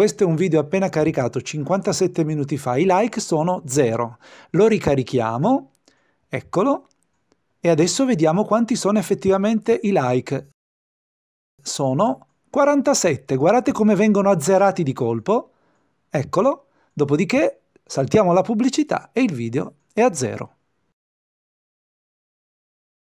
Questo è un video appena caricato 57 minuti fa, i like sono 0. Lo ricarichiamo, eccolo, e adesso vediamo quanti sono effettivamente i like. Sono 47, guardate come vengono azzerati di colpo, eccolo, dopodiché saltiamo la pubblicità e il video è a 0.